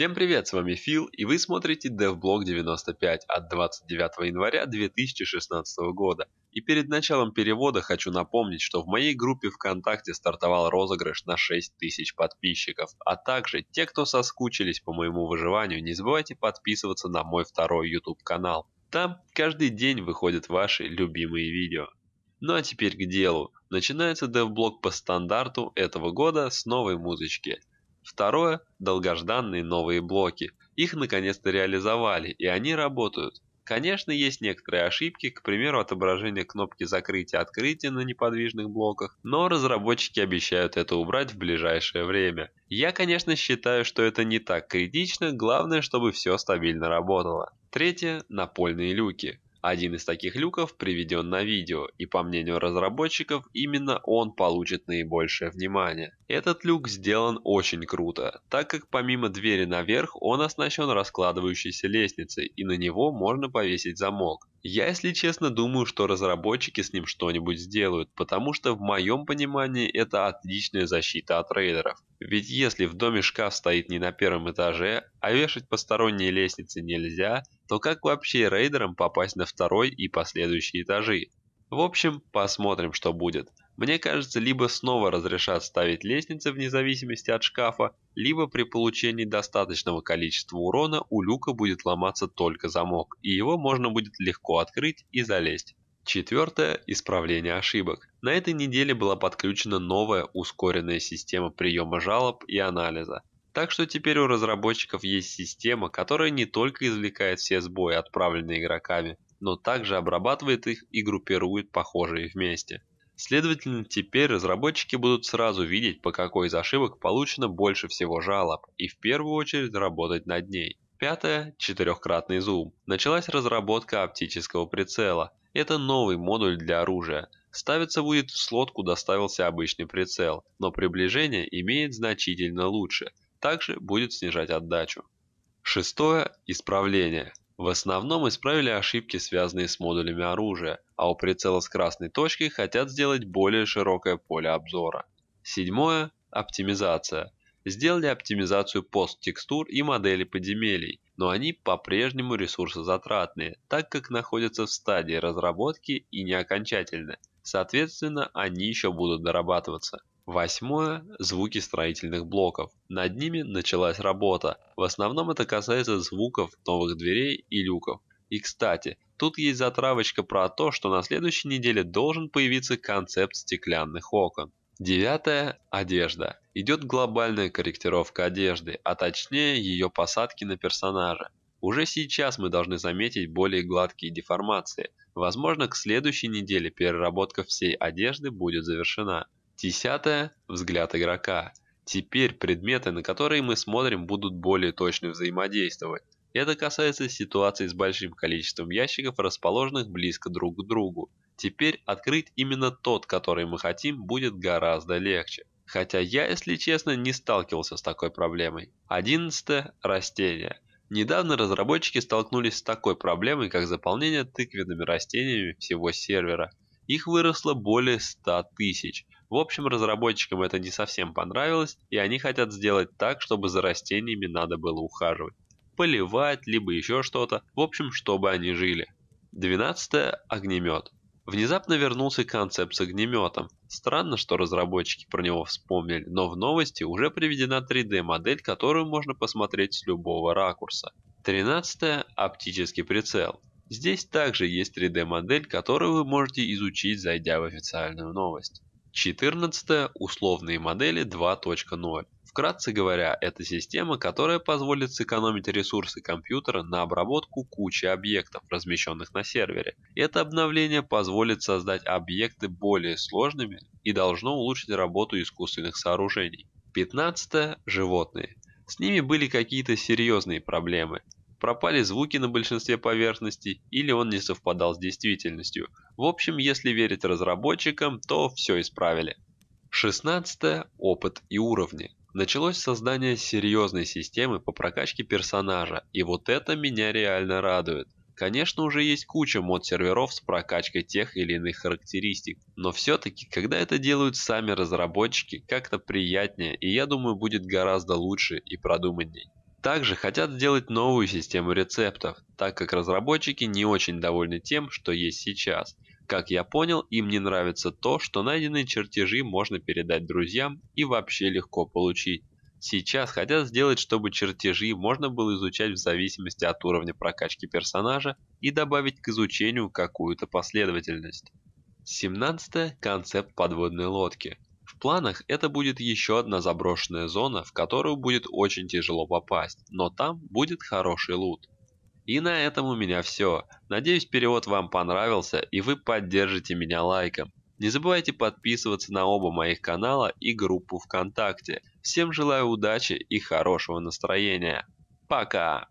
Всем привет, с вами Фил, и вы смотрите DevBlog 95 от 29 января 2016 года. И перед началом перевода хочу напомнить, что в моей группе ВКонтакте стартовал розыгрыш на 6000 подписчиков. А также, те, кто соскучились по моему выживанию, не забывайте подписываться на мой второй YouTube канал. Там каждый день выходят ваши любимые видео. Ну а теперь к делу. Начинается DevBlog по стандарту этого года с новой музычки. Второе – долгожданные новые блоки. Их наконец-то реализовали, и они работают. Конечно, есть некоторые ошибки, к примеру, отображение кнопки закрытия-открытия на неподвижных блоках, но разработчики обещают это убрать в ближайшее время. Я, конечно, считаю, что это не так критично, главное, чтобы все стабильно работало. Третье – напольные люки. Один из таких люков приведен на видео, и по мнению разработчиков, именно он получит наибольшее внимание. Этот люк сделан очень круто, так как помимо двери наверх он оснащен раскладывающейся лестницей, и на него можно повесить замок. Я, если честно, думаю, что разработчики с ним что-нибудь сделают, потому что в моем понимании это отличная защита от рейдеров. Ведь если в доме шкаф стоит не на первом этаже, а вешать посторонние лестницы нельзя, то как вообще рейдерам попасть на второй и последующие этажи? В общем, посмотрим, что будет. Мне кажется, либо снова разрешат ставить лестницы вне зависимости от шкафа, либо при получении достаточного количества урона у люка будет ломаться только замок, и его можно будет легко открыть и залезть. Четвертое – исправление ошибок. На этой неделе была подключена новая ускоренная система приема жалоб и анализа. Так что теперь у разработчиков есть система, которая не только извлекает все сбои, отправленные игроками, но также обрабатывает их и группирует похожие вместе. Следовательно, теперь разработчики будут сразу видеть, по какой из ошибок получено больше всего жалоб, и в первую очередь работать над ней. Пятое – четырехкратный зум. Началась разработка оптического прицела. Это новый модуль для оружия. Ставится будет в слот, куда ставился обычный прицел, но приближение имеет значительно лучше. Также будет снижать отдачу. Шестое – исправление. В основном исправили ошибки, связанные с модулями оружия, а у прицела с красной точкой хотят сделать более широкое поле обзора. Седьмое – оптимизация. Сделали оптимизацию пост-текстур и модели подземелий, но они по-прежнему ресурсозатратные, так как находятся в стадии разработки и не окончательны. Соответственно, они еще будут дорабатываться. Восьмое – звуки строительных блоков. Над ними началась работа. В основном это касается звуков новых дверей и люков. И кстати, тут есть затравочка про то, что на следующей неделе должен появиться концепт стеклянных окон. Девятое – одежда. Идет глобальная корректировка одежды, а точнее ее посадки на персонажа. Уже сейчас мы должны заметить более гладкие деформации. Возможно, к следующей неделе переработка всей одежды будет завершена. Десятое – взгляд игрока. Теперь предметы, на которые мы смотрим, будут более точно взаимодействовать. Это касается ситуации с большим количеством ящиков, расположенных близко друг к другу. Теперь открыть именно тот, который мы хотим, будет гораздо легче. Хотя я, если честно, не сталкивался с такой проблемой. Одиннадцатое. Растения. Недавно разработчики столкнулись с такой проблемой, как заполнение тыквенными растениями всего сервера. Их выросло более 100 тысяч. В общем, разработчикам это не совсем понравилось, и они хотят сделать так, чтобы за растениями надо было ухаживать. Поливать, либо еще что-то, в общем, чтобы они жили. 12. Огнемет. Внезапно вернулся концепт с огнеметом. Странно, что разработчики про него вспомнили, но в новости уже приведена 3D-модель, которую можно посмотреть с любого ракурса. 13. Оптический прицел. Здесь также есть 3D-модель, которую вы можете изучить, зайдя в официальную новость. 14. Условные модели 2.0. Вкратце говоря, это система, которая позволит сэкономить ресурсы компьютера на обработку кучи объектов, размещенных на сервере. Это обновление позволит создать объекты более сложными и должно улучшить работу искусственных сооружений. 15. Животные. С ними были какие-то серьезные проблемы пропали звуки на большинстве поверхностей или он не совпадал с действительностью. В общем, если верить разработчикам, то все исправили. 16. Опыт и уровни. Началось создание серьезной системы по прокачке персонажа, и вот это меня реально радует. Конечно, уже есть куча мод-серверов с прокачкой тех или иных характеристик, но все-таки, когда это делают сами разработчики, как-то приятнее, и я думаю, будет гораздо лучше и продуманней. Также хотят сделать новую систему рецептов, так как разработчики не очень довольны тем, что есть сейчас. Как я понял, им не нравится то, что найденные чертежи можно передать друзьям и вообще легко получить. Сейчас хотят сделать, чтобы чертежи можно было изучать в зависимости от уровня прокачки персонажа и добавить к изучению какую-то последовательность. 17. Концепт подводной лодки планах это будет еще одна заброшенная зона, в которую будет очень тяжело попасть, но там будет хороший лут. И на этом у меня все. Надеюсь, перевод вам понравился и вы поддержите меня лайком. Не забывайте подписываться на оба моих канала и группу ВКонтакте. Всем желаю удачи и хорошего настроения. Пока!